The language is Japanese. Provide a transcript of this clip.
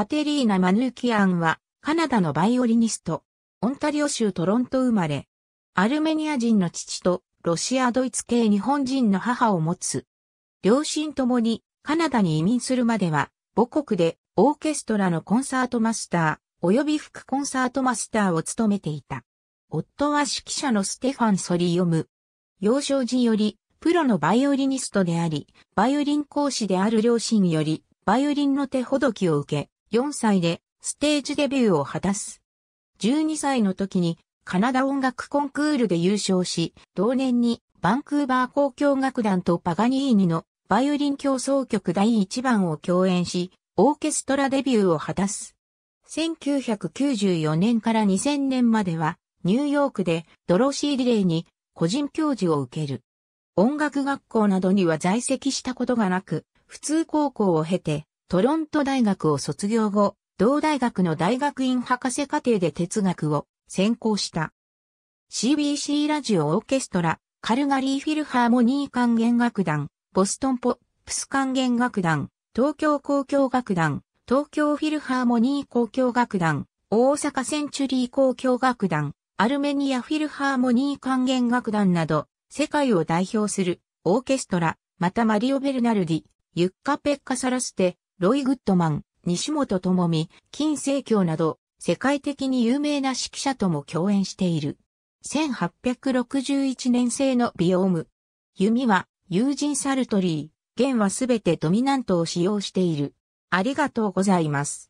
カテリーナ・マヌーキアンは、カナダのバイオリニスト、オンタリオ州トロント生まれ、アルメニア人の父と、ロシア・ドイツ系日本人の母を持つ。両親ともに、カナダに移民するまでは、母国でオーケストラのコンサートマスター、及び副コンサートマスターを務めていた。夫は指揮者のステファン・ソリヨム。幼少時より、プロのバイオリニストであり、バイオリン講師である両親より、バイオリンの手ほどきを受け、4歳でステージデビューを果たす。12歳の時にカナダ音楽コンクールで優勝し、同年にバンクーバー交響楽団とパガニーニのバイオリン競争曲第1番を共演し、オーケストラデビューを果たす。1994年から2000年までは、ニューヨークでドロシー・リレーに個人教授を受ける。音楽学校などには在籍したことがなく、普通高校を経て、トロント大学を卒業後、同大学の大学院博士課程で哲学を専攻した。CBC ラジオオーケストラ、カルガリーフィルハーモニー管弦楽団、ボストンポップス管弦楽団、東京交響楽団、東京フィルハーモニー交響楽団、大阪センチュリー交響楽団、アルメニアフィルハーモニー管弦楽団など、世界を代表するオーケストラ、またマリオ・ベルナルディ、ユッカ・ペッカ・サラステ、ロイ・グッドマン、西本智美、金聖教など、世界的に有名な指揮者とも共演している。1861年製のビオーム。弓は、友人サルトリー、弦はすべてドミナントを使用している。ありがとうございます。